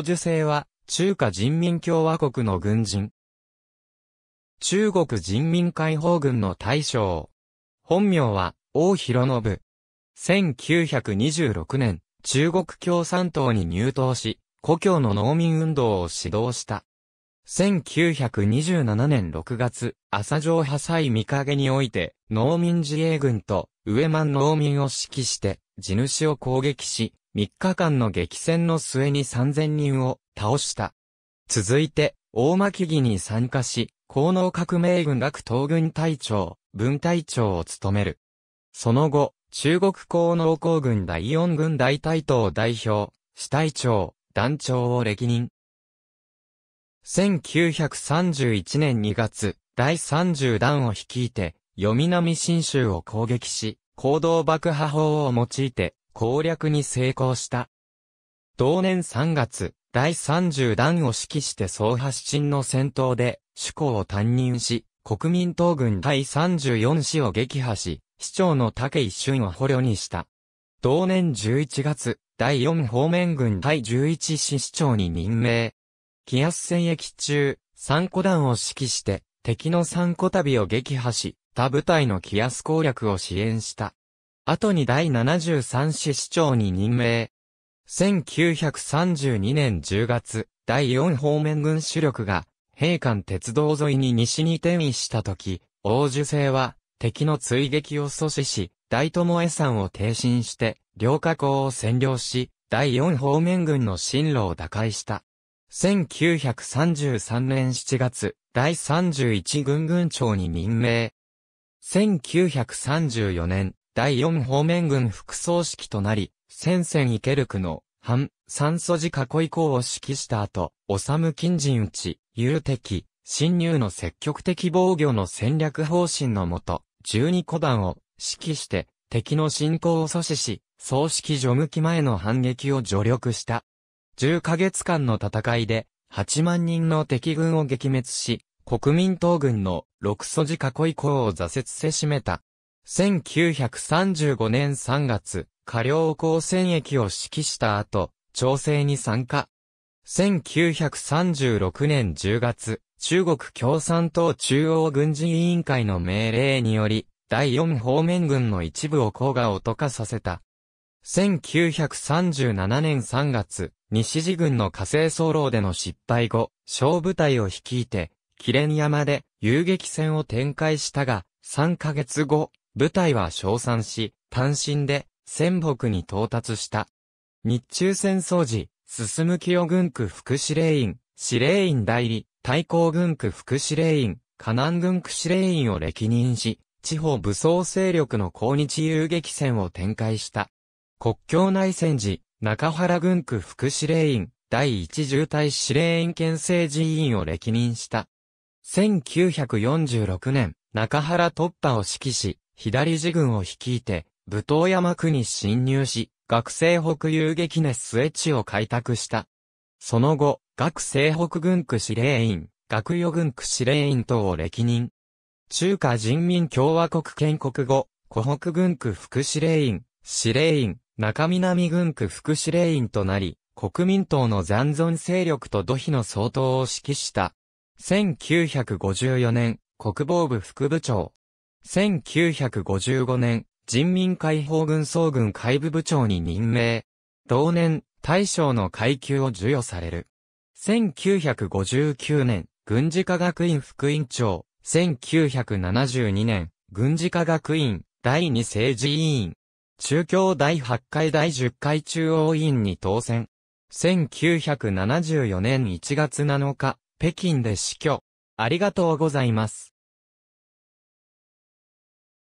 王樹は、中華人民共和国の軍人。中国人民解放軍の大将。本名は、王広信。1926年、中国共産党に入党し、故郷の農民運動を指導した。1927年6月、朝城派砕見陰において、農民自衛軍と、上満農民を指揮して、地主を攻撃し、3日間の激戦の末に3000人を倒した。続いて、大巻儀に参加し、高能革命軍学東軍隊長、分隊長を務める。その後、中国高能工軍第四軍大隊等代表、支隊長、団長を歴任。1931年2月、第30弾を率いて、読南新州を攻撃し、行動爆破法を用いて、攻略に成功した。同年3月、第30弾を指揮して総発進の戦闘で、主公を担任し、国民党軍第34師を撃破し、市長の武井俊を捕虜にした。同年11月、第4方面軍第11師市長に任命。気圧戦役中、三個団を指揮して、敵の三個旅を撃破し、他部隊の気圧攻略を支援した。後に第73市市長に任命。1932年10月、第4方面軍主力が、兵艦鉄道沿いに西に転移した時、王樹勢は、敵の追撃を阻止し、大友江山を挺進して、両河口を占領し、第4方面軍の進路を打開した。1933年7月、第31軍軍長に任命。1934年、第四方面軍副総指揮となり、戦線イケルクの、反、三素寺囲い校を指揮した後、治む金人打ち、有敵、侵入の積極的防御の戦略方針のもと、十二個団を指揮して、敵の進行を阻止し、総指揮除向き前の反撃を助力した。十ヶ月間の戦いで、八万人の敵軍を撃滅し、国民党軍の六素地囲い校を挫折せしめた。1935年3月、過両高戦役を指揮した後、調整に参加。1936年10月、中国共産党中央軍事委員会の命令により、第4方面軍の一部を黄河を溶かさせた。1937年3月、西地軍の火星走廊での失敗後、小部隊を率いて、キレン山で遊撃戦を展開したが、3ヶ月後、部隊は称賛し、単身で、戦北に到達した。日中戦争時、進む清軍区副司令員、司令員代理、対抗軍区副司令員、河南軍区司令員を歴任し、地方武装勢力の抗日遊撃戦を展開した。国境内戦時、中原軍区副司令員、第一重隊司令員県政人員を歴任した。1946年、中原突破を指揮し、左自軍を率いて、武闘山区に侵入し、学生北遊撃熱末地を開拓した。その後、学生北軍区司令員、学与軍区司令員等を歴任。中華人民共和国建国後、湖北軍区副司令員、司令員、中南軍区副司令員となり、国民党の残存勢力と土肥の総統を指揮した。1954年、国防部副部長、1955年、人民解放軍総軍海部部長に任命。同年、大将の階級を授与される。1959年、軍事科学院副院長。1972年、軍事科学院第二政治委員。中京第8回第10回中央委員に当選。1974年1月7日、北京で死去。ありがとうございます。